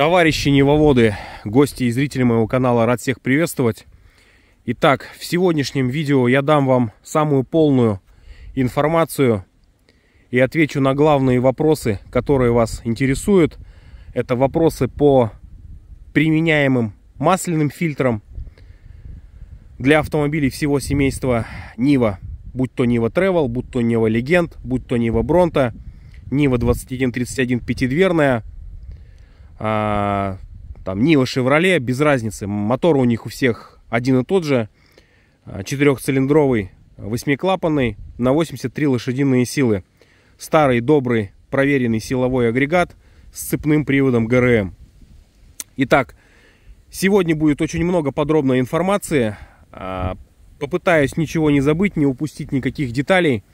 Товарищи невоводы, гости и зрители моего канала, рад всех приветствовать. Итак, в сегодняшнем видео я дам вам самую полную информацию и отвечу на главные вопросы, которые вас интересуют. Это вопросы по применяемым масляным фильтрам для автомобилей всего семейства Нива. Будь то Нива Travel, будь то Нива Легенд, будь то Нива Бронта, Нива 2131 пятидверная – а, там Нива, Шевроле, без разницы. Мотор у них у всех один и тот же, а, четырехцилиндровый, восьмиклапанный, на 83 лошадиные силы. Старый, добрый, проверенный силовой агрегат с цепным приводом ГРМ. Итак, сегодня будет очень много подробной информации. А, попытаюсь ничего не забыть, не упустить никаких деталей.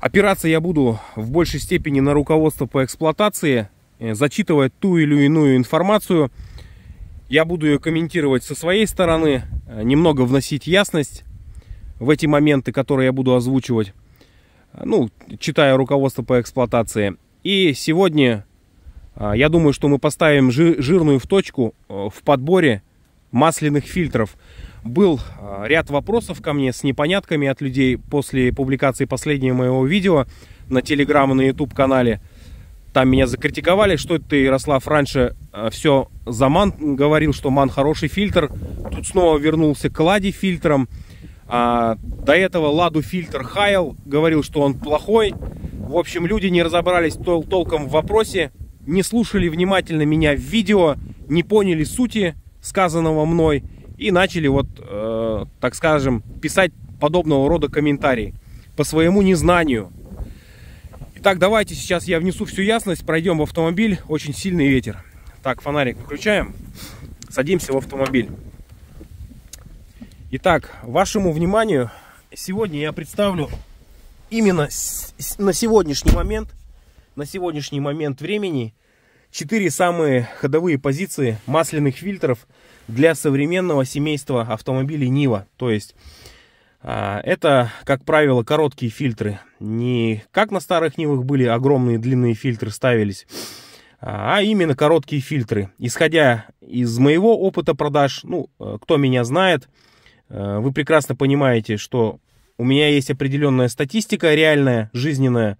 Опираться я буду в большей степени на руководство по эксплуатации – Э, зачитывать ту или иную информацию. Я буду ее комментировать со своей стороны, э, немного вносить ясность в эти моменты, которые я буду озвучивать, э, ну, читая руководство по эксплуатации. И сегодня я думаю, что мы поставим жирную в точку в подборе масляных фильтров. Был ряд вопросов ко мне с непонятками от людей после публикации последнего моего видео на Телеграм и на YouTube канале – там меня закритиковали, что ты, Ярослав, раньше э, все за ман говорил, что ман хороший фильтр. Тут снова вернулся к ладе фильтром. А, до этого ладу фильтр Хайл говорил, что он плохой. В общем, люди не разобрались тол толком в вопросе, не слушали внимательно меня в видео, не поняли сути сказанного мной и начали вот, э, так скажем, писать подобного рода комментарии по своему незнанию. Итак, давайте сейчас я внесу всю ясность, пройдем в автомобиль. Очень сильный ветер. Так, фонарик выключаем. Садимся в автомобиль. Итак, вашему вниманию сегодня я представлю именно на сегодняшний момент, на сегодняшний момент времени, четыре самые ходовые позиции масляных фильтров для современного семейства автомобилей Нива. То есть а, это, как правило, короткие фильтры. Не как на старых Нивах были огромные длинные фильтры ставились, а, а именно короткие фильтры. Исходя из моего опыта продаж, ну, э, кто меня знает, э, вы прекрасно понимаете, что у меня есть определенная статистика реальная, жизненная.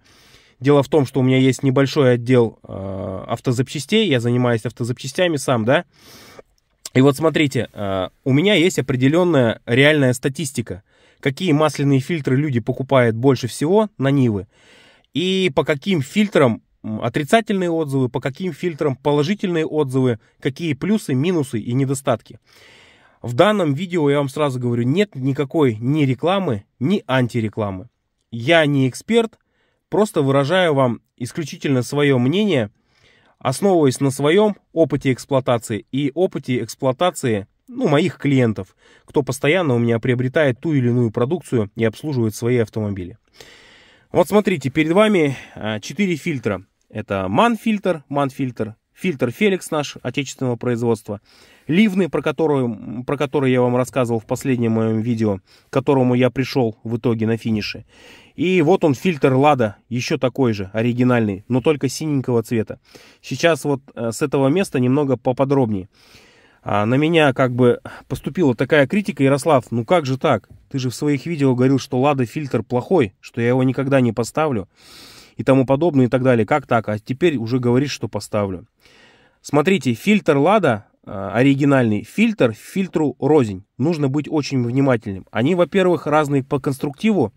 Дело в том, что у меня есть небольшой отдел э, автозапчастей, я занимаюсь автозапчастями сам, да. И вот смотрите, у меня есть определенная реальная статистика – какие масляные фильтры люди покупают больше всего на Нивы, и по каким фильтрам отрицательные отзывы, по каким фильтрам положительные отзывы, какие плюсы, минусы и недостатки. В данном видео, я вам сразу говорю, нет никакой ни рекламы, ни антирекламы. Я не эксперт, просто выражаю вам исключительно свое мнение, основываясь на своем опыте эксплуатации и опыте эксплуатации ну, моих клиентов, кто постоянно у меня приобретает ту или иную продукцию и обслуживает свои автомобили. Вот смотрите, перед вами 4 а, фильтра. Это ман-фильтр, ман-фильтр, фильтр Феликс наш отечественного производства, ливны, про которые, про которые я вам рассказывал в последнем моем видео, к которому я пришел в итоге на финише. И вот он фильтр Лада, еще такой же, оригинальный, но только синенького цвета. Сейчас вот э, с этого места немного поподробнее. А, на меня как бы поступила такая критика, Ярослав, ну как же так? Ты же в своих видео говорил, что Лада фильтр плохой, что я его никогда не поставлю и тому подобное и так далее. Как так? А теперь уже говоришь, что поставлю. Смотрите, фильтр Лада а, оригинальный фильтр фильтру рознь. Нужно быть очень внимательным. Они, во-первых, разные по конструктиву,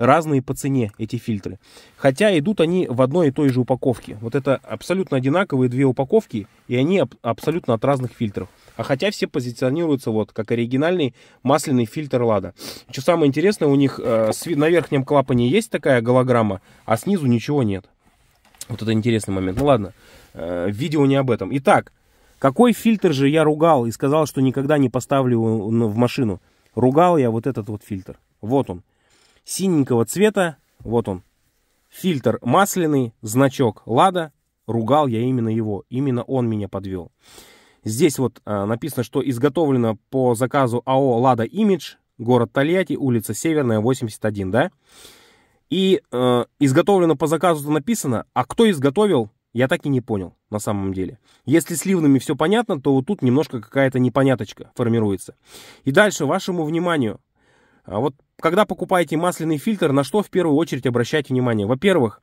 разные по цене эти фильтры. Хотя идут они в одной и той же упаковке. Вот это абсолютно одинаковые две упаковки, и они аб- абсолютно от разных фильтров. А хотя все позиционируются вот как оригинальный масляный фильтр Лада. Что самое интересное, у них э, на верхнем клапане есть такая голограмма, а снизу ничего нет. Вот это интересный момент. Ну ладно, э, видео не об этом. Итак, какой фильтр же я ругал и сказал, что никогда не поставлю э, в машину? Ругал я вот этот вот фильтр. Вот он синенького цвета, вот он, фильтр масляный, значок «Лада», ругал я именно его, именно он меня подвел. Здесь вот а, написано, что изготовлено по заказу АО «Лада Имидж», город Тольятти, улица Северная, 81, да? И э, изготовлено по заказу то написано, а кто изготовил, я так и не понял на самом деле. Если сливными все понятно, то вот тут немножко какая-то непоняточка формируется. И дальше вашему вниманию. А вот когда покупаете масляный фильтр, на что в первую очередь обращайте внимание? Во-первых,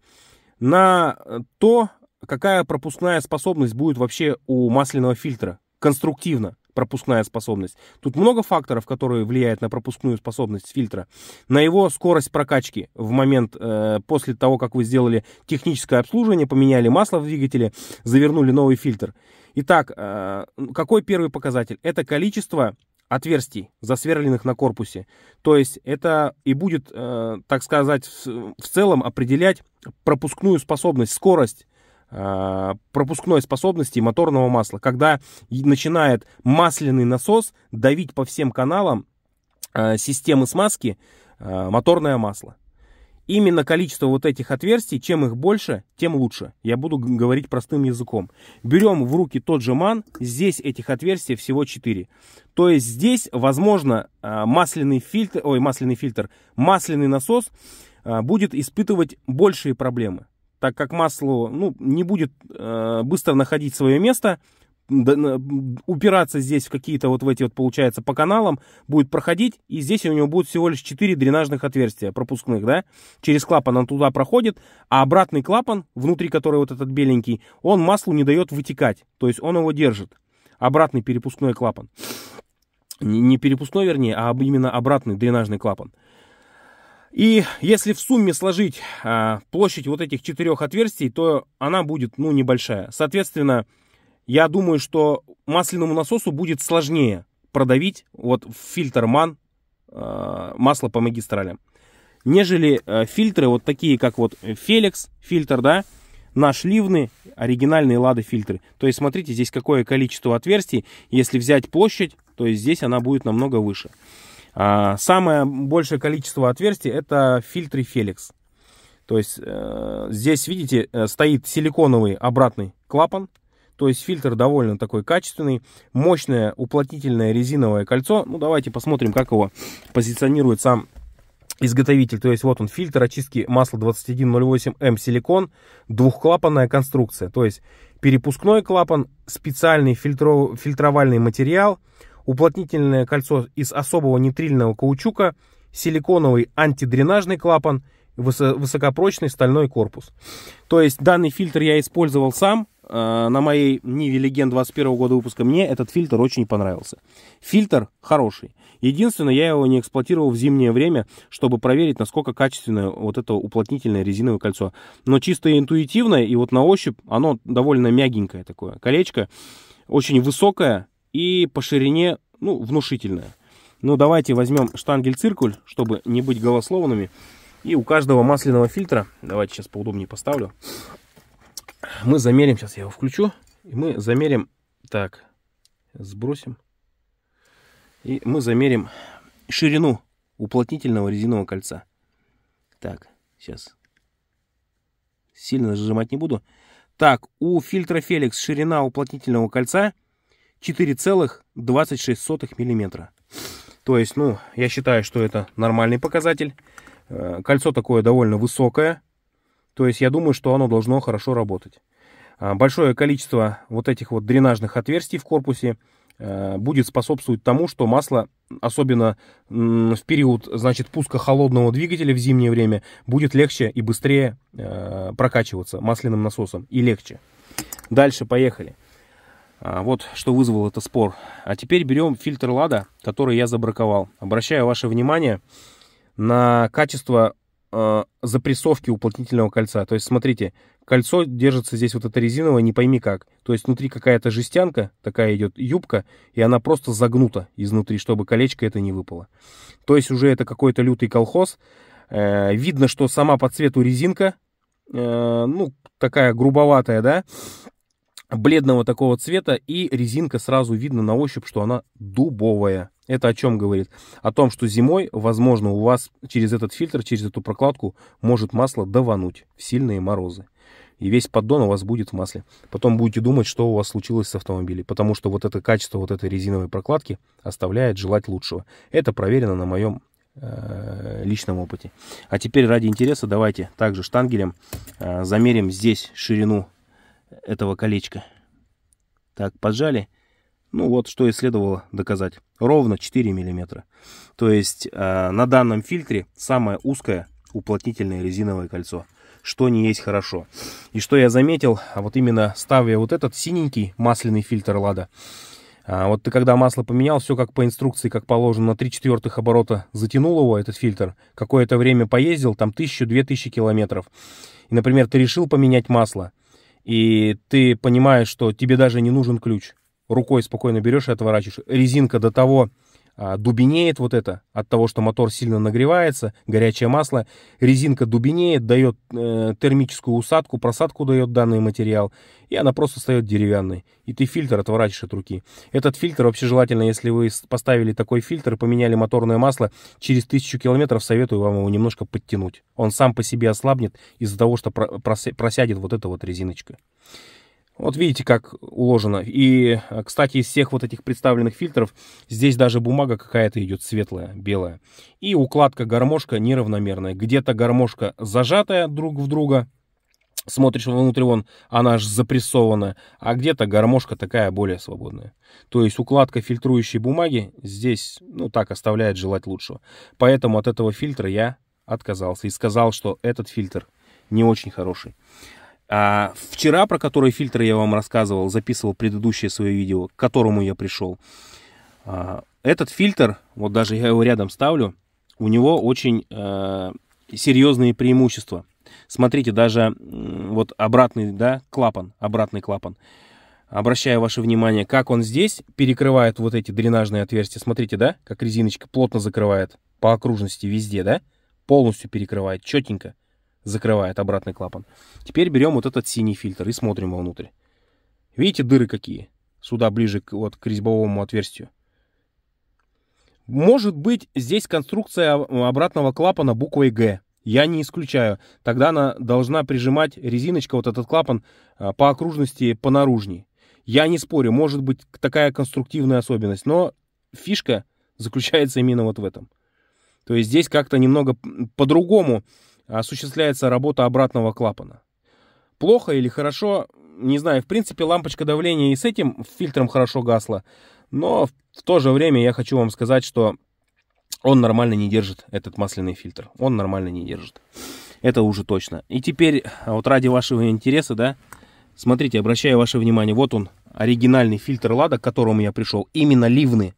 на э, то, какая пропускная способность будет вообще у масляного фильтра конструктивно пропускная способность. Тут много факторов, которые влияют на пропускную способность фильтра. На его скорость прокачки в момент, э, после того, как вы сделали техническое обслуживание, поменяли масло в двигателе, завернули новый фильтр. Итак, э, какой первый показатель? Это количество отверстий, засверленных на корпусе. То есть это и будет, э, так сказать, в, в целом определять пропускную способность, скорость э, пропускной способности моторного масла, когда начинает масляный насос давить по всем каналам э, системы смазки э, моторное масло именно количество вот этих отверстий, чем их больше, тем лучше. Я буду говорить простым языком. Берем в руки тот же ман, здесь этих отверстий всего 4. То есть здесь, возможно, а, масляный фильтр, ой, масляный фильтр, масляный насос а, будет испытывать большие проблемы так как масло ну, не будет э, быстро находить свое место, упираться здесь в какие-то вот в эти вот, получается, по каналам, будет проходить, и здесь у него будет всего лишь 4 дренажных отверстия пропускных, да, через клапан он туда проходит, а обратный клапан, внутри которого вот этот беленький, он маслу не дает вытекать, то есть он его держит, обратный перепускной клапан. Не перепускной, вернее, а именно обратный дренажный клапан. И если в сумме сложить а, площадь вот этих четырех отверстий, то она будет, ну, небольшая. Соответственно, я думаю, что масляному насосу будет сложнее продавить вот в фильтр МАН э, масло по магистралям, нежели э, фильтры вот такие, как вот Феликс фильтр, да, наш ливны, оригинальные лады фильтры. То есть смотрите, здесь какое количество отверстий. Если взять площадь, то есть здесь она будет намного выше. А, самое большее количество отверстий это фильтры Феликс. То есть э, здесь, видите, э, стоит силиконовый обратный клапан, то есть фильтр довольно такой качественный. Мощное уплотнительное резиновое кольцо. Ну, давайте посмотрим, как его позиционирует сам изготовитель. То есть вот он, фильтр очистки масла 2108М эм силикон, двухклапанная конструкция. То есть перепускной клапан, специальный фильтро, фильтровальный материал, уплотнительное кольцо из особого нейтрильного каучука, силиконовый антидренажный клапан – высокопрочный стальной корпус. То есть данный фильтр я использовал сам, э, на моей Ниве Легенд 21 года выпуска мне этот фильтр очень понравился. Фильтр хороший. Единственное, я его не эксплуатировал в зимнее время, чтобы проверить, насколько качественное вот это уплотнительное резиновое кольцо. Но чисто интуитивное, и вот на ощупь оно довольно мягенькое такое. Колечко очень высокое и по ширине ну, внушительное. Ну, давайте возьмем штангель-циркуль, чтобы не быть голословными. И у каждого масляного фильтра, давайте сейчас поудобнее поставлю, мы замерим, сейчас я его включу, и мы замерим, так, сбросим, и мы замерим ширину уплотнительного резинового кольца. Так, сейчас. Сильно сжимать не буду. Так, у фильтра Феликс ширина уплотнительного кольца 4,26 миллиметра. То есть, ну, я считаю, что это нормальный показатель. Э, кольцо такое довольно высокое, то есть я думаю, что оно должно хорошо работать. А, большое количество вот этих вот дренажных отверстий в корпусе э, будет способствовать тому, что масло, особенно в период, значит, пуска холодного двигателя в зимнее время, будет легче и быстрее э, прокачиваться масляным насосом и легче. Дальше поехали. А, вот что вызвал это спор. А теперь берем фильтр лада, который я забраковал. Обращаю ваше внимание, на качество э, запрессовки уплотнительного кольца. То есть, смотрите, кольцо держится здесь вот это резиновое, не пойми как. То есть, внутри какая-то жестянка, такая идет юбка, и она просто загнута изнутри, чтобы колечко это не выпало. То есть, уже это какой-то лютый колхоз. Э, видно, что сама по цвету резинка, э, ну, такая грубоватая, да, бледного такого цвета, и резинка сразу видно на ощупь, что она дубовая. Это о чем говорит? О том, что зимой, возможно, у вас через этот фильтр, через эту прокладку может масло давануть в сильные морозы. И весь поддон у вас будет в масле. Потом будете думать, что у вас случилось с автомобилем, потому что вот это качество вот этой резиновой прокладки оставляет желать лучшего. Это проверено на моем э, личном опыте. А теперь ради интереса давайте также штангелем э, замерим здесь ширину этого колечка. Так, поджали. Ну вот, что и следовало доказать. Ровно 4 мм. То есть э, на данном фильтре самое узкое уплотнительное резиновое кольцо. Что не есть хорошо. И что я заметил, а вот именно ставя вот этот синенький масляный фильтр Лада, а, вот ты когда масло поменял, все как по инструкции, как положено, на 3 четвертых оборота затянул его, этот фильтр. Какое-то время поездил, там 1000-2000 километров. И, например, ты решил поменять масло, и ты понимаешь, что тебе даже не нужен ключ. Рукой спокойно берешь и отворачиваешь. Резинка до того а, дубинеет вот это от того, что мотор сильно нагревается, горячее масло, резинка дубинеет, дает э, термическую усадку, просадку дает данный материал, и она просто встает деревянной. И ты фильтр отворачиваешь от руки. Этот фильтр вообще желательно, если вы поставили такой фильтр и поменяли моторное масло, через тысячу километров советую вам его немножко подтянуть. Он сам по себе ослабнет из-за того, что просядет вот эта вот резиночка. Вот видите, как уложено. И, э, кстати, из всех вот этих представленных фильтров здесь даже бумага какая-то идет светлая, белая. И укладка гармошка неравномерная. Где-то гармошка зажатая друг в друга, смотришь внутрь вон, она аж запрессована. а где-то гармошка такая более свободная. То есть укладка фильтрующей бумаги здесь, ну так, оставляет желать лучшего. Поэтому от этого фильтра я отказался и сказал, что этот фильтр не очень хороший. А вчера, про который фильтр я вам рассказывал, записывал предыдущее свое видео, к которому я пришел. А, этот фильтр, вот даже я его рядом ставлю, у него очень э, серьезные преимущества. Смотрите, даже вот обратный, да, клапан, обратный клапан. Обращаю ваше внимание, как он здесь перекрывает вот эти дренажные отверстия. Смотрите, да, как резиночка плотно закрывает по окружности везде, да, полностью перекрывает, четенько закрывает обратный клапан. Теперь берем вот этот синий фильтр и смотрим вовнутрь. Видите, дыры какие? Сюда ближе к, вот, к резьбовому отверстию. Может быть, здесь конструкция обратного клапана буквой «Г». Я не исключаю. Тогда она должна прижимать резиночка, вот этот клапан, а, по окружности понаружней. Я не спорю, может быть такая конструктивная особенность, но фишка заключается именно вот в этом. То есть здесь как-то немного по-другому осуществляется работа обратного клапана. Плохо или хорошо, не знаю, в принципе лампочка давления и с этим фильтром хорошо гасла, но в то же время я хочу вам сказать, что он нормально не держит этот масляный фильтр, он нормально не держит. Это уже точно. И теперь, а вот ради вашего интереса, да, смотрите, обращаю ваше внимание, вот он, оригинальный фильтр лада, к которому я пришел, именно ливны.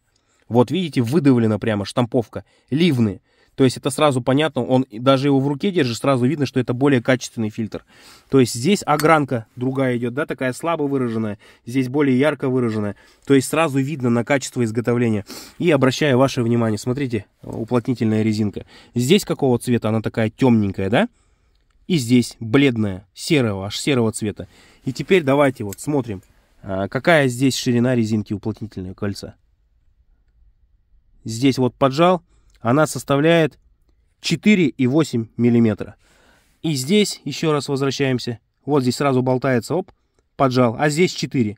Вот видите, выдавлена прямо штамповка, ливны. То есть это сразу понятно, он даже его в руке держит, сразу видно, что это более качественный фильтр. То есть здесь огранка другая идет, да, такая слабо выраженная, здесь более ярко выраженная. То есть сразу видно на качество изготовления. И обращаю ваше внимание, смотрите, уплотнительная резинка. Здесь какого цвета? Она такая темненькая, да? И здесь бледная, серого, аж серого цвета. И теперь давайте вот смотрим, а, какая здесь ширина резинки уплотнительного кольца. Здесь вот поджал, она составляет 4,8 мм. И здесь, еще раз возвращаемся, вот здесь сразу болтается, оп, поджал, а здесь 4.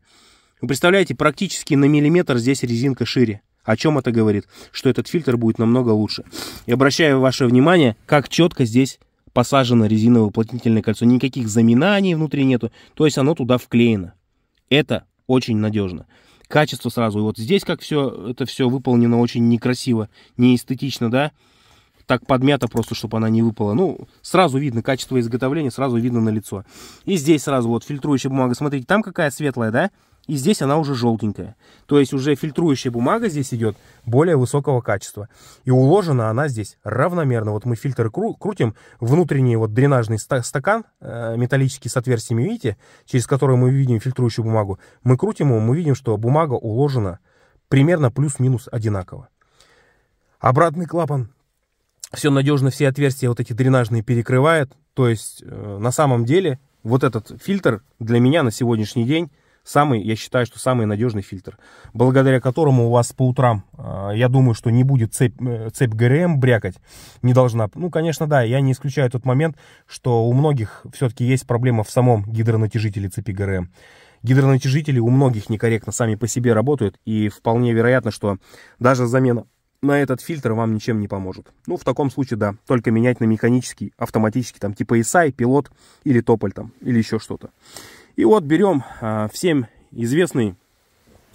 Вы представляете, практически на миллиметр здесь резинка шире. О чем это говорит? Что этот фильтр будет намного лучше. И обращаю ваше внимание, как четко здесь посажено резиновое уплотнительное кольцо. Никаких заминаний внутри нету. То есть оно туда вклеено. Это очень надежно качество сразу. И вот здесь как все, это все выполнено очень некрасиво, неэстетично, да. Так подмято просто, чтобы она не выпала. Ну, сразу видно качество изготовления, сразу видно на лицо. И здесь сразу вот фильтрующая бумага. Смотрите, там какая светлая, да? и здесь она уже желтенькая. То есть уже фильтрующая бумага здесь идет более высокого качества. И уложена она здесь равномерно. Вот мы фильтры кру крутим, внутренний вот дренажный стакан э, металлический с отверстиями, видите, через который мы видим фильтрующую бумагу. Мы крутим его, мы видим, что бумага уложена примерно плюс-минус одинаково. Обратный клапан все надежно, все отверстия вот эти дренажные перекрывает. То есть э, на самом деле вот этот фильтр для меня на сегодняшний день Самый, я считаю, что самый надежный фильтр, благодаря которому у вас по утрам, а, я думаю, что не будет цепь, э, цепь ГРМ брякать, не должна. Ну, конечно, да, я не исключаю тот момент, что у многих все-таки есть проблема в самом гидронатяжителе цепи ГРМ. Гидронатяжители у многих некорректно сами по себе работают, и вполне вероятно, что даже замена на этот фильтр вам ничем не поможет. Ну, в таком случае, да, только менять на механический, автоматический, там, типа ISI, пилот или тополь там, или еще что-то. И вот берем а, всем известный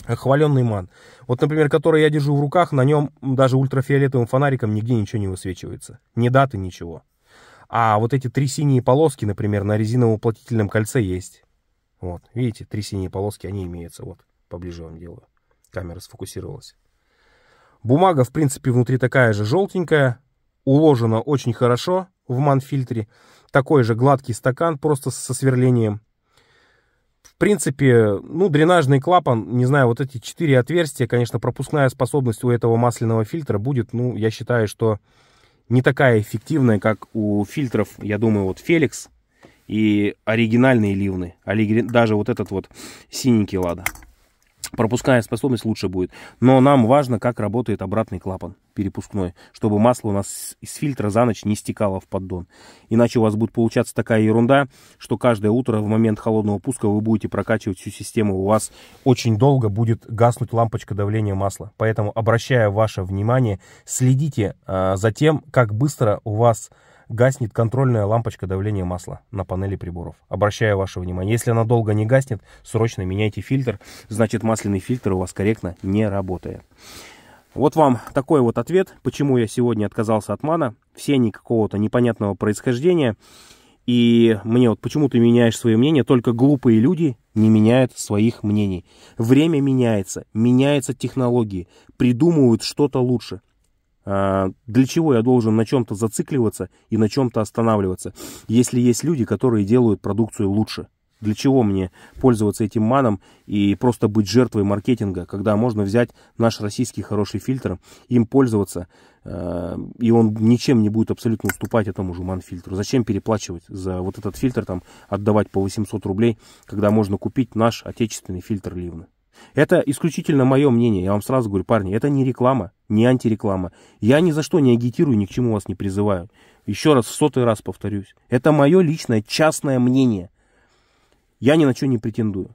хваленный ман. Вот, например, который я держу в руках, на нем даже ультрафиолетовым фонариком нигде ничего не высвечивается. Ни даты, ничего. А вот эти три синие полоски, например, на резиновом платительном кольце есть. Вот, видите, три синие полоски, они имеются. Вот, поближе вам делаю. Камера сфокусировалась. Бумага, в принципе, внутри такая же желтенькая. Уложена очень хорошо в ман-фильтре. Такой же гладкий стакан, просто со сверлением. В принципе, ну, дренажный клапан, не знаю, вот эти четыре отверстия, конечно, пропускная способность у этого масляного фильтра будет, ну, я считаю, что не такая эффективная, как у фильтров, я думаю, вот Феликс и оригинальные ливны, даже вот этот вот синенький Лада пропускная способность лучше будет. Но нам важно, как работает обратный клапан перепускной, чтобы масло у нас из фильтра за ночь не стекало в поддон. Иначе у вас будет получаться такая ерунда, что каждое утро в момент холодного пуска вы будете прокачивать всю систему. У вас очень долго будет гаснуть лампочка давления масла. Поэтому, обращая ваше внимание, следите э, за тем, как быстро у вас гаснет контрольная лампочка давления масла на панели приборов. Обращаю ваше внимание, если она долго не гаснет, срочно меняйте фильтр, значит масляный фильтр у вас корректно не работает. Вот вам такой вот ответ, почему я сегодня отказался от мана. Все они какого-то непонятного происхождения. И мне вот почему ты меняешь свое мнение, только глупые люди не меняют своих мнений. Время меняется, меняются технологии, придумывают что-то лучше. А, для чего я должен на чем-то зацикливаться и на чем-то останавливаться, если есть люди, которые делают продукцию лучше? Для чего мне пользоваться этим маном и просто быть жертвой маркетинга, когда можно взять наш российский хороший фильтр, им пользоваться, а, и он ничем не будет абсолютно уступать этому же ман-фильтру. Зачем переплачивать за вот этот фильтр, там, отдавать по 800 рублей, когда можно купить наш отечественный фильтр ливны? Это исключительно мое мнение, я вам сразу говорю, парни, это не реклама, не антиреклама. Я ни за что не агитирую, ни к чему вас не призываю. Еще раз, в сотый раз повторюсь. Это мое личное, частное мнение. Я ни на что не претендую.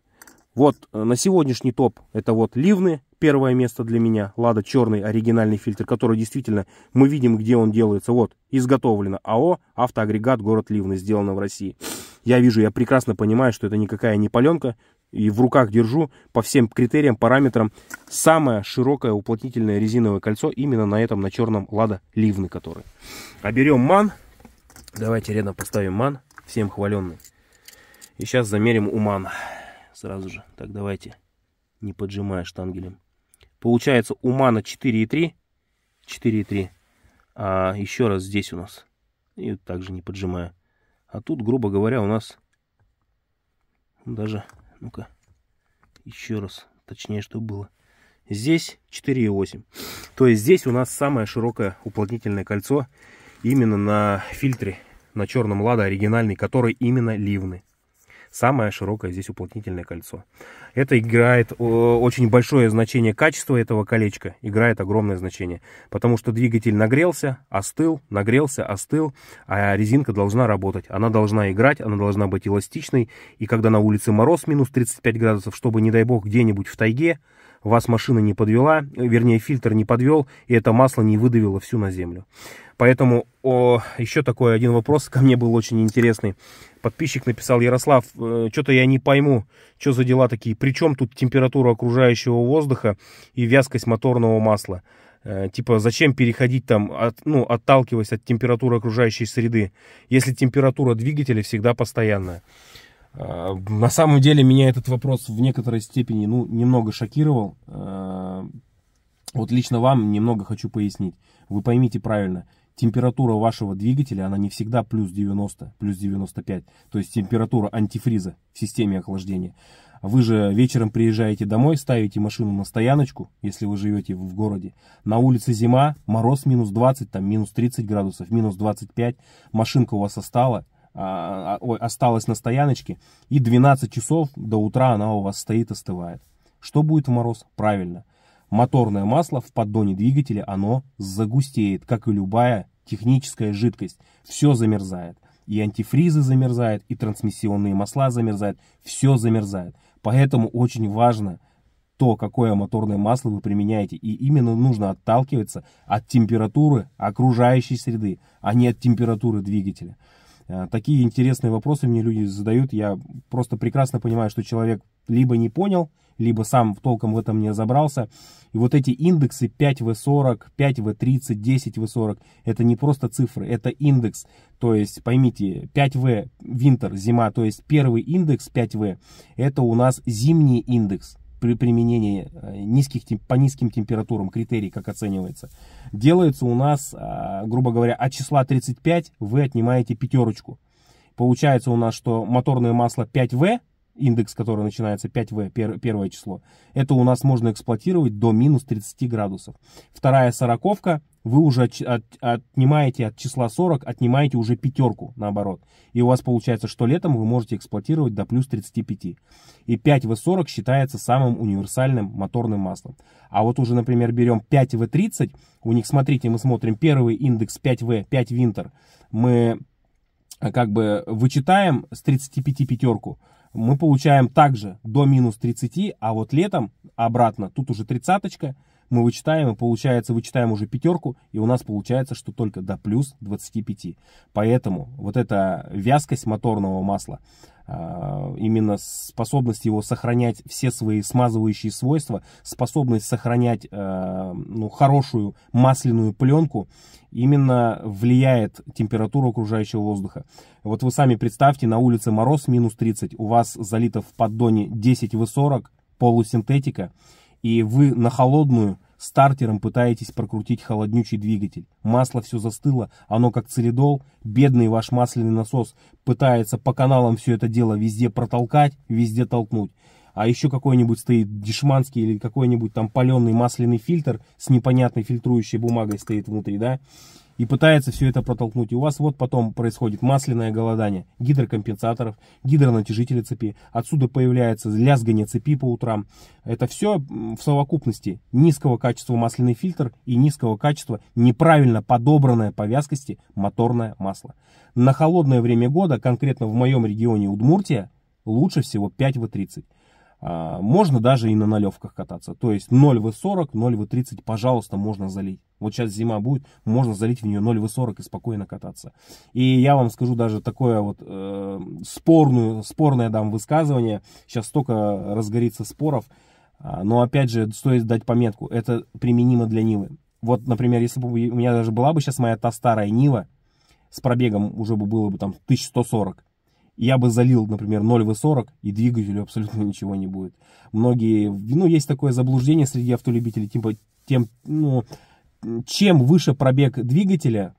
Вот э, на сегодняшний топ это вот ливны, первое место для меня. Лада черный оригинальный фильтр, который действительно мы видим, где он делается. Вот, изготовлено АО «Автоагрегат. Город Ливны», сделано в России. Я вижу, я прекрасно понимаю, что это никакая не паленка, и в руках держу по всем критериям, параметрам. Самое широкое уплотнительное резиновое кольцо именно на этом, на черном Лада Ливны который. А берем ман. Давайте рядом поставим ман, всем хваленный. И сейчас замерим у мана сразу же. Так, давайте, не поджимая штангелем. Получается у мана 4,3. 4,3. А еще раз здесь у нас. И также не поджимая. А тут, грубо говоря, у нас даже ну-ка, еще раз, точнее, что было. Здесь 4,8. То есть здесь у нас самое широкое уплотнительное кольцо именно на фильтре, на черном лада оригинальный, который именно ливный самое широкое здесь уплотнительное кольцо. Это играет э, очень большое значение качества этого колечка, играет огромное значение, потому что двигатель нагрелся, остыл, нагрелся, остыл, а резинка должна работать, она должна играть, она должна быть эластичной, и когда на улице мороз минус 35 градусов, чтобы, не дай бог, где-нибудь в тайге, вас машина не подвела, вернее, фильтр не подвел, и это масло не выдавило всю на землю. Поэтому о, еще такой один вопрос ко мне был очень интересный. Подписчик написал, Ярослав, э, что-то я не пойму, что за дела такие. Причем тут температура окружающего воздуха и вязкость моторного масла? Э, типа, зачем переходить там, от, ну, отталкиваясь от температуры окружающей среды, если температура двигателя всегда постоянная? А, на самом деле меня этот вопрос в некоторой степени ну, немного шокировал. А, вот лично вам немного хочу пояснить. Вы поймите правильно, температура вашего двигателя, она не всегда плюс 90, плюс 95. То есть температура антифриза в системе охлаждения. Вы же вечером приезжаете домой, ставите машину на стояночку, если вы живете в городе. На улице зима, мороз минус 20, там минус 30 градусов, минус 25. Машинка у вас остала, а, а, ой, осталась на стояночке, и 12 часов до утра она у вас стоит, остывает. Что будет в мороз? Правильно. Моторное масло в поддоне двигателя, оно загустеет, как и любая техническая жидкость. Все замерзает. И антифризы замерзают, и трансмиссионные масла замерзают. Все замерзает. Поэтому очень важно то, какое моторное масло вы применяете. И именно нужно отталкиваться от температуры окружающей среды, а не от температуры двигателя. Э, такие интересные вопросы мне люди задают. Я просто прекрасно понимаю, что человек либо не понял, либо сам в толком в этом не разобрался. И вот эти индексы 5В40, 5В30, 10В40, это не просто цифры, это индекс. То есть, поймите, 5В, винтер, зима, то есть первый индекс 5В, это у нас зимний индекс при применении э, низких, по низким температурам критерий, как оценивается, делается у нас, а, грубо говоря, от числа 35 вы отнимаете пятерочку. Получается у нас, что моторное масло 5В, индекс, который начинается 5В, первое число, это у нас можно эксплуатировать до минус 30 градусов. Вторая сороковка вы уже от, от, отнимаете от числа 40, отнимаете уже пятерку, наоборот. И у вас получается, что летом вы можете эксплуатировать до плюс 35. И 5В40 считается самым универсальным моторным маслом. А вот уже, например, берем 5В30, у них, смотрите, мы смотрим первый индекс 5В, 5 Винтер, мы а, как бы вычитаем с 35 пятерку, мы получаем также до минус 30, а вот летом обратно, тут уже тридцаточка, мы вычитаем, и получается, вычитаем уже пятерку, и у нас получается, что только до плюс 25. Поэтому вот эта вязкость моторного масла, а, именно способность его сохранять все свои смазывающие свойства, способность сохранять а, ну, хорошую масляную пленку, именно влияет температура окружающего воздуха. Вот вы сами представьте, на улице мороз минус 30, у вас залито в поддоне 10 В40, полусинтетика, и вы на холодную стартером пытаетесь прокрутить холоднючий двигатель. Масло все застыло, оно как целидол. Бедный ваш масляный насос пытается по каналам все это дело везде протолкать, везде толкнуть. А еще какой-нибудь стоит дешманский или какой-нибудь там паленый масляный фильтр с непонятной фильтрующей бумагой стоит внутри, да? и пытается все это протолкнуть. И у вас вот потом происходит масляное голодание гидрокомпенсаторов, гидронатяжителя цепи. Отсюда появляется лязгание цепи по утрам. Это все в совокупности низкого качества масляный фильтр и низкого качества неправильно подобранная по вязкости моторное масло. На холодное время года, конкретно в моем регионе Удмуртия, лучше всего 5В30. А, можно даже и на налевках кататься. То есть 0В40, 0В30, пожалуйста, можно залить. Вот сейчас зима будет, можно залить в нее 0В40 и спокойно кататься. И я вам скажу даже такое вот э, спорную, спорное дам высказывание. Сейчас столько разгорится споров. А, но опять же, стоит дать пометку, это применимо для Нивы. Вот, например, если бы у меня даже была бы сейчас моя та старая Нива, с пробегом уже бы было бы там 1140, я бы залил, например, 0 в 40 и двигателю абсолютно ничего не будет. Многие, ну, есть такое заблуждение среди автолюбителей, типа, тем, ну, чем выше пробег двигателя,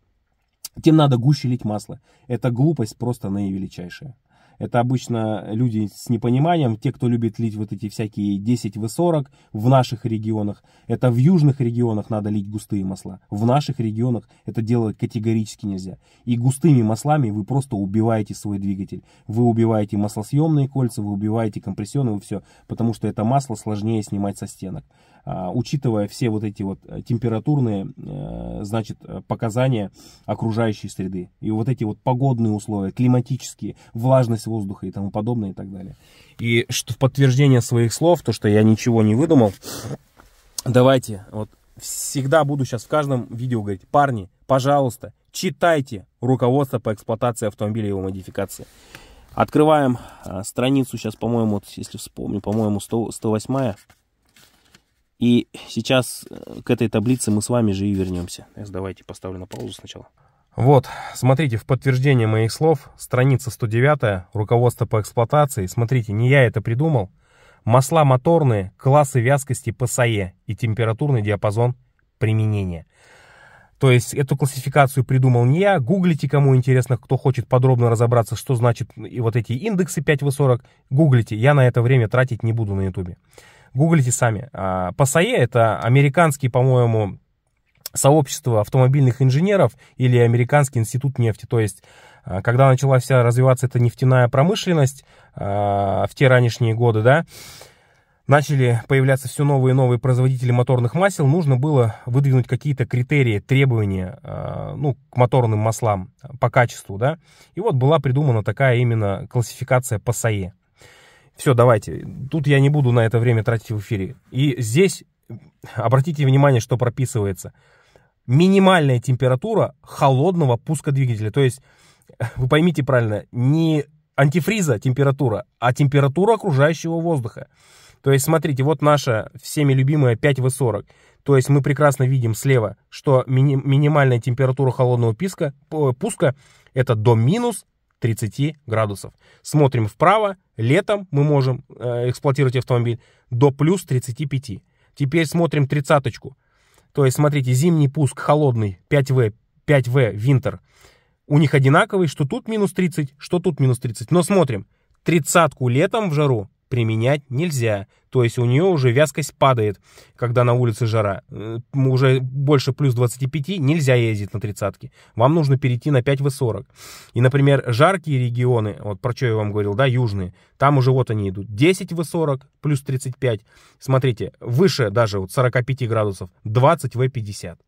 тем надо гуще лить масло. Это глупость просто наивеличайшая. Это обычно люди с непониманием, те, кто любит лить вот эти всякие 10 в 40 в наших регионах. Это в южных регионах надо лить густые масла. В наших регионах это делать категорически нельзя. И густыми маслами вы просто убиваете свой двигатель. Вы убиваете маслосъемные кольца, вы убиваете компрессионные, все. Потому что это масло сложнее снимать со стенок. А, учитывая все вот эти вот э, температурные, э, значит, э, показания окружающей среды. И вот эти вот погодные условия, климатические, влажность воздуха и тому подобное и так далее. И что в подтверждение своих слов, то, что я ничего не выдумал, давайте, вот всегда буду сейчас в каждом видео говорить, парни, пожалуйста, читайте руководство по эксплуатации автомобиля и его модификации. Открываем страницу сейчас, по-моему, вот если вспомню, по-моему, 108 -я. И сейчас э, к этой таблице мы с вами же и вернемся. Давайте поставлю на паузу сначала. Вот, смотрите, в подтверждение моих слов, страница 109, руководство по эксплуатации. Смотрите, не я это придумал. Масла моторные, классы вязкости ПСАЕ и температурный диапазон применения. То есть эту классификацию придумал не я. Гуглите, кому интересно, кто хочет подробно разобраться, что значит и вот эти индексы 5В40. Гуглите, я на это время тратить не буду на ютубе. Гуглите сами. А, Пасае это американский, по-моему, сообщество автомобильных инженеров или американский институт нефти. То есть, а, когда началась вся развиваться эта нефтяная промышленность а, в те ранешние годы, да, начали появляться все новые и новые производители моторных масел, нужно было выдвинуть какие-то критерии, требования ну, к моторным маслам по качеству. Да? И вот была придумана такая именно классификация по все, давайте, тут я не буду на это время тратить в эфире. И здесь обратите внимание, что прописывается. Минимальная температура холодного пуска двигателя. То есть, вы поймите правильно, не антифриза температура, а температура окружающего воздуха. То есть, смотрите, вот наша всеми любимая 5В40. То есть мы прекрасно видим слева, что мини минимальная температура холодного писка, пуска это до минус 30 градусов. Смотрим вправо, летом мы можем э, эксплуатировать автомобиль до плюс 35. Теперь смотрим тридцаточку. То есть, смотрите, зимний пуск холодный 5В, 5В Winter. У них одинаковый, что тут минус 30, что тут минус 30. Но смотрим, тридцатку летом в жару применять нельзя. То есть у нее уже вязкость падает, когда на улице жара. Э, уже больше плюс 25 нельзя ездить на тридцатке. Вам нужно перейти на 5 в 40. И, например, жаркие регионы, вот про что я вам говорил, да, южные, там уже вот они идут. 10 в 40 плюс 35. Смотрите, выше даже вот 45 градусов, 20 в 50.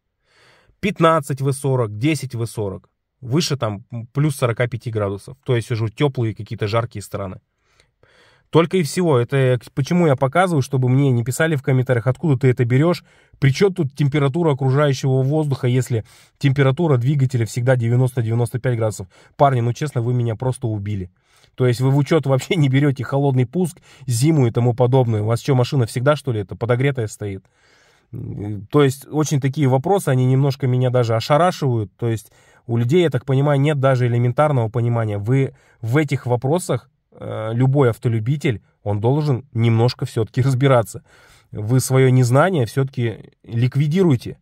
15 в 40, 10 в 40 выше там плюс 45 градусов. То есть уже теплые какие-то жаркие страны. Только и всего. Это почему я показываю, чтобы мне не писали в комментариях, откуда ты это берешь. Причем тут температура окружающего воздуха, если температура двигателя всегда 90-95 градусов. Парни, ну честно, вы меня просто убили. То есть вы в учет вообще не берете холодный пуск, зиму и тому подобное. У вас что, машина всегда, что ли, это подогретая стоит? То есть очень такие вопросы, они немножко меня даже ошарашивают. То есть у людей, я так понимаю, нет даже элементарного понимания. Вы в этих вопросах Э, любой автолюбитель, он должен немножко все-таки разбираться. Вы свое незнание все-таки ликвидируете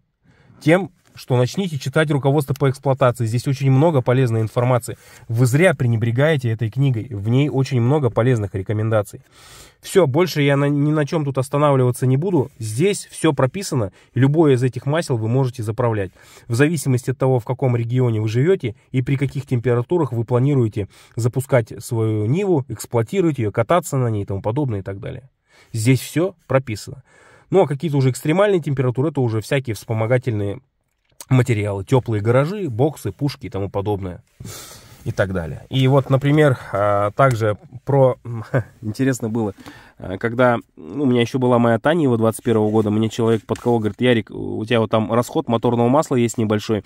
тем, что начните читать руководство по эксплуатации. Здесь очень много полезной информации. Вы зря пренебрегаете этой книгой. В ней очень много полезных рекомендаций. Все, больше я на, ни на чем тут останавливаться не буду. Здесь все прописано. Любое из этих масел вы можете заправлять. В зависимости от того, в каком регионе вы живете и при каких температурах вы планируете запускать свою Ниву, эксплуатировать ее, кататься на ней и тому подобное и так далее. Здесь все прописано. Ну а какие-то уже экстремальные температуры, это уже всякие вспомогательные материалы, теплые гаражи, боксы, пушки и тому подобное и так далее. И вот, например, а, также про... Интересно было, а, когда ну, у меня еще была моя Таня его 21 -го года, мне человек подколол, говорит, Ярик, у тебя вот там расход моторного масла есть небольшой,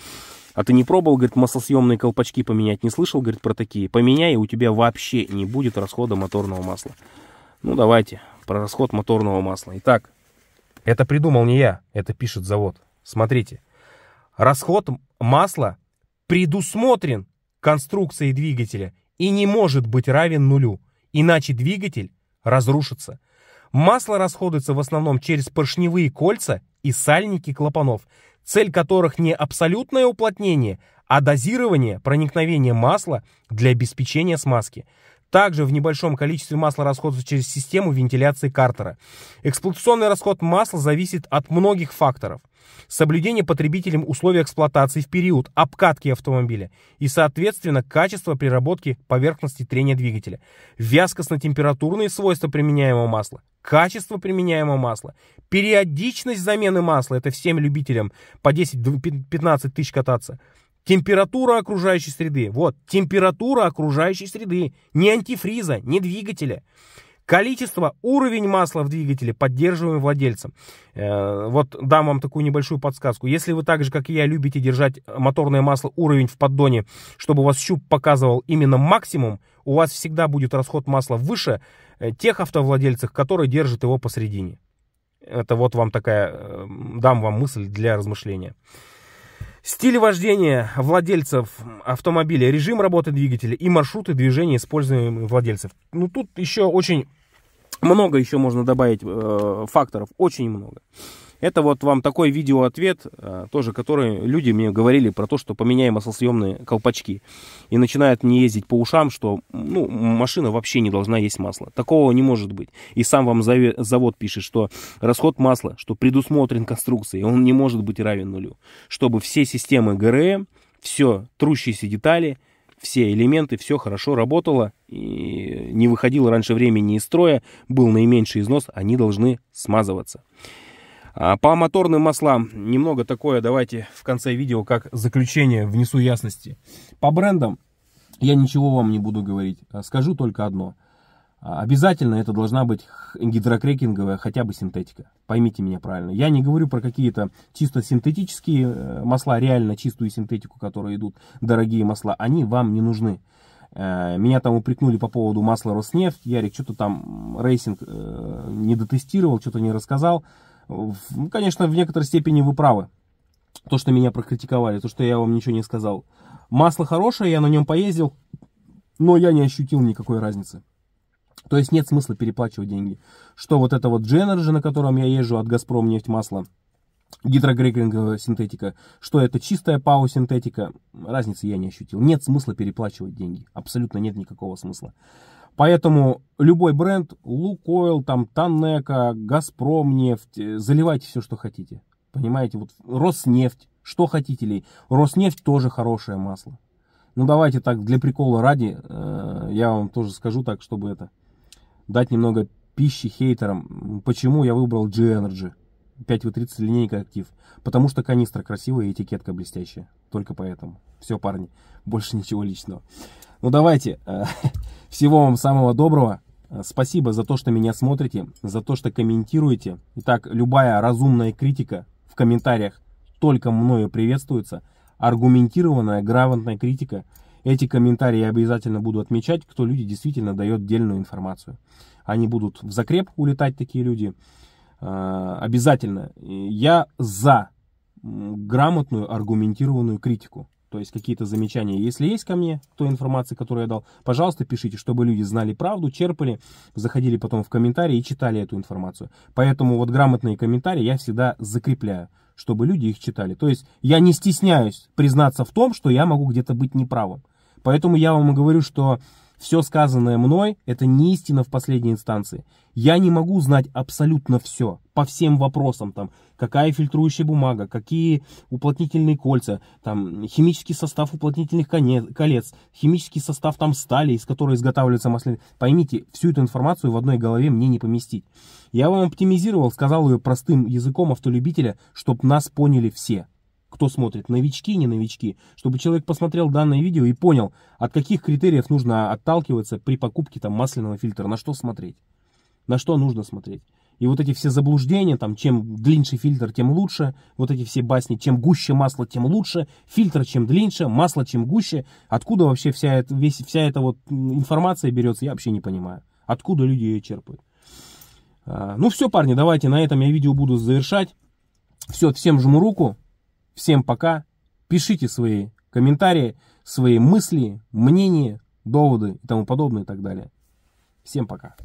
а ты не пробовал, говорит, маслосъемные колпачки поменять, не слышал, говорит, про такие? Поменяй, и у тебя вообще не будет расхода моторного масла. Ну, давайте, про расход моторного масла. Итак, это придумал не я, это пишет завод. Смотрите, Расход масла предусмотрен конструкцией двигателя и не может быть равен нулю, иначе двигатель разрушится. Масло расходуется в основном через поршневые кольца и сальники клапанов, цель которых не абсолютное уплотнение, а дозирование проникновения масла для обеспечения смазки. Также в небольшом количестве масла расходуется через систему вентиляции картера. Эксплуатационный расход масла зависит от многих факторов – соблюдение потребителем условий эксплуатации в период обкатки автомобиля и, соответственно, качество приработки поверхности трения двигателя, вязкостно-температурные свойства применяемого масла, качество применяемого масла, периодичность замены масла, это всем любителям по 10-15 тысяч кататься, температура окружающей среды, вот, температура окружающей среды, не антифриза, не двигателя, Количество, уровень масла в двигателе поддерживаем владельцам. Э, вот дам вам такую небольшую подсказку. Если вы так же, как и я, любите держать моторное масло уровень в поддоне, чтобы у вас щуп показывал именно максимум, у вас всегда будет расход масла выше э, тех автовладельцев, которые держат его посередине. Это вот вам такая, э, дам вам мысль для размышления. Стиль вождения владельцев автомобиля, режим работы двигателя и маршруты движения используемых владельцев. Ну, тут еще очень много еще можно добавить э, факторов, очень много. Это вот вам такой видеоответ, э, тоже, который люди мне говорили про то, что поменяем маслосъемные колпачки. И начинают не ездить по ушам, что ну, машина вообще не должна есть масло. Такого не может быть. И сам вам завод пишет, что расход масла, что предусмотрен конструкцией, он не может быть равен нулю. Чтобы все системы ГРМ, все трущиеся детали, все элементы, все хорошо работало, и не выходило раньше времени из строя, был наименьший износ, они должны смазываться. А по моторным маслам немного такое, давайте в конце видео, как заключение, внесу ясности. По брендам я ничего вам не буду говорить, а скажу только одно. А, обязательно это должна быть гидрокрекинговая хотя бы синтетика. Поймите меня правильно. Я не говорю про какие-то чисто синтетические э, масла, реально чистую синтетику, которые идут, дорогие масла. Они вам не нужны. Э, меня там упрекнули по поводу масла Роснефть. Ярик, что-то там рейсинг э, не дотестировал, что-то не рассказал. Ну, конечно, в некоторой степени вы правы. То, что меня прокритиковали, то, что я вам ничего не сказал. Масло хорошее, я на нем поездил, но я не ощутил никакой разницы. То есть нет смысла переплачивать деньги. Что вот это вот Дженерджи, на котором я езжу от Газпром нефть масло, гидрогрейклинговая синтетика, что это чистая пау синтетика, разницы я не ощутил. Нет смысла переплачивать деньги. Абсолютно нет никакого смысла. Поэтому любой бренд, Лукойл, там, Танека, Газпром нефть, э, заливайте все, что хотите. Понимаете, вот Роснефть, что хотите ли. Роснефть тоже хорошее масло. Ну давайте так, для прикола ради, э, я вам тоже скажу так, чтобы это дать немного пищи хейтерам. Почему я выбрал G-Energy 5W30 линейка актив? Потому что канистра красивая и этикетка блестящая. Только поэтому. Все, парни, больше ничего личного. Ну давайте, э, всего вам самого доброго. Э, спасибо за то, что меня смотрите, за то, что комментируете. Итак, любая разумная критика в комментариях только мною приветствуется. Аргументированная, грамотная критика. Эти комментарии я обязательно буду отмечать, кто люди действительно дает дельную информацию. Они будут в закреп улетать, такие люди. Э, обязательно. Я за грамотную, аргументированную критику то есть какие-то замечания, если есть ко мне, то информации, которую я дал, пожалуйста, пишите, чтобы люди знали правду, черпали, заходили потом в комментарии и читали эту информацию. Поэтому вот грамотные комментарии я всегда закрепляю, чтобы люди их читали. То есть я не стесняюсь признаться в том, что я могу где-то быть неправым. Поэтому я вам и говорю, что все сказанное мной – это не истина в последней инстанции. Я не могу знать абсолютно все по всем вопросам, там, какая фильтрующая бумага, какие уплотнительные кольца, там, химический состав уплотнительных колец, химический состав там стали, из которой изготавливаются масляные Поймите, всю эту информацию в одной голове мне не поместить. Я вам оптимизировал, сказал ее простым языком автолюбителя, чтобы нас поняли все кто смотрит, новички, не новички, чтобы человек посмотрел данное видео и понял, от каких критериев нужно отталкиваться при покупке там масляного фильтра, на что смотреть, на что нужно смотреть. И вот эти все заблуждения, там, чем длиннее фильтр, тем лучше, вот эти все басни, чем гуще масло, тем лучше, фильтр чем длиннее, масло чем гуще. Откуда вообще вся эта, весь, вся эта вот информация берется, я вообще не понимаю. Откуда люди ее черпают. А, ну все, парни, давайте на этом я видео буду завершать. Все, всем жму руку, всем пока. Пишите свои комментарии, свои мысли, мнения, доводы и тому подобное и так далее. Всем пока.